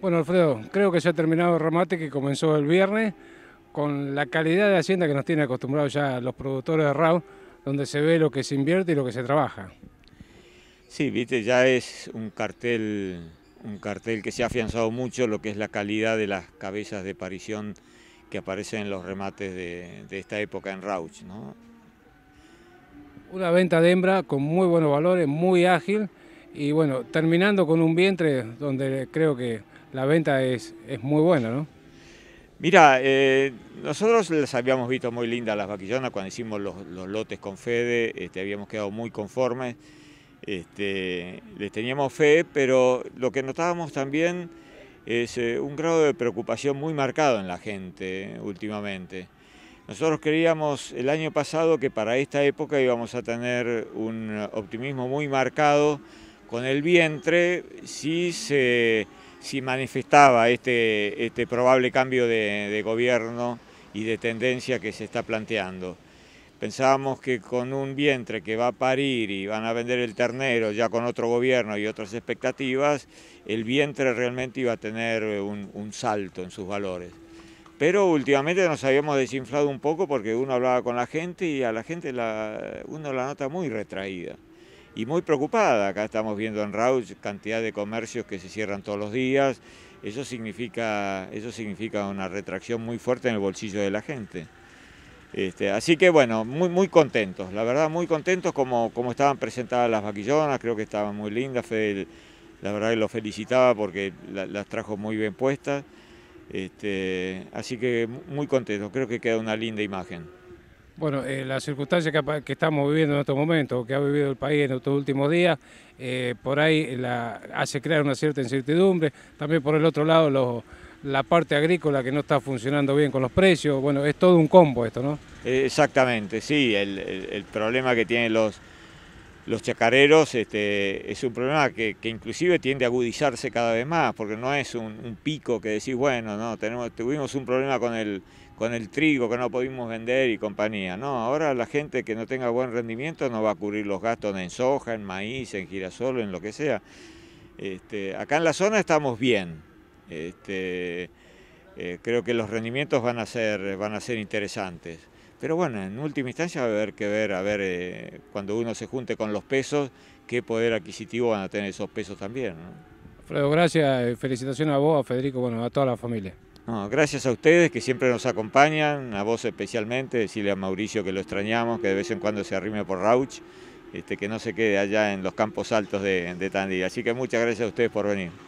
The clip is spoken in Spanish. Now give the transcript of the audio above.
Bueno, Alfredo, creo que se ha terminado el remate que comenzó el viernes con la calidad de hacienda que nos tiene acostumbrados ya los productores de RAW, donde se ve lo que se invierte y lo que se trabaja. Sí, viste, ya es un cartel, un cartel que se ha afianzado mucho lo que es la calidad de las cabezas de parición que aparecen en los remates de, esta época en Rauch. ¿no? Una venta de hembra con muy buenos valores, muy ágil y bueno, terminando con un vientre donde creo que la venta es, es muy buena, ¿no? Mira, eh, nosotros las habíamos visto muy lindas las vaquillonas cuando hicimos los, lotes con Fede, este, habíamos quedado muy conformes, este, les teníamos fe, pero lo que notábamos también es eh, un grado de preocupación muy marcado en la gente últimamente. Nosotros creíamos el año pasado que para esta época íbamos a tener un optimismo muy marcado con el vientre si se si manifestaba este, este probable cambio de, gobierno y de tendencia que se está planteando. Pensábamos que con un vientre que va a parir y van a vender el ternero ya con otro gobierno y otras expectativas, el vientre realmente iba a tener un, un salto en sus valores. Pero últimamente nos habíamos desinflado un poco porque uno hablaba con la gente y a la gente la, uno la nota muy retraída y muy preocupada. Acá estamos viendo en Rauch cantidad de comercios que se cierran todos los días. Eso significa, eso significa una retracción muy fuerte en el bolsillo de la gente. Este, así que bueno, muy, muy contentos, la verdad muy contentos como, como estaban presentadas las vaquillonas, creo que estaban muy lindas, la verdad que los felicitaba porque las trajo muy bien puestas. Este, así que muy contentos, creo que queda una linda imagen. Bueno, las eh, la circunstancia que, estamos viviendo en estos momentos, que ha vivido el país en estos últimos días, eh, por ahí la, hace crear una cierta incertidumbre. También por el otro lado, la parte agrícola que no está funcionando bien con los precios. Bueno, es todo un combo esto, ¿no? Eh, exactamente, sí. El, el problema que tienen los los chacareros este, es un problema que, inclusive tiende a agudizarse cada vez más, porque no es un, pico que decís, bueno, no, tuvimos un problema con el, con el trigo que no pudimos vender y compañía. No, ahora la gente que no tenga buen rendimiento no va a cubrir los gastos en soja, en maíz, en girasol, en lo que sea. Este, acá en la zona estamos bien. Este, eh, creo que los rendimientos van a ser, van a ser interesantes. Pero bueno, en última instancia va a haber que ver, a ver, eh, cuando uno se junte con los pesos, qué poder adquisitivo van a tener esos pesos también. Alfredo, gracias, eh, felicitaciones a vos, a Federico, bueno, a toda la familia. gracias a ustedes que siempre nos acompañan, a vos especialmente, decirle a Mauricio que lo extrañamos, que de vez en cuando se arrime por Rauch, este, que no se quede allá en los campos altos de, de Tandil. Así que muchas gracias a ustedes por venir.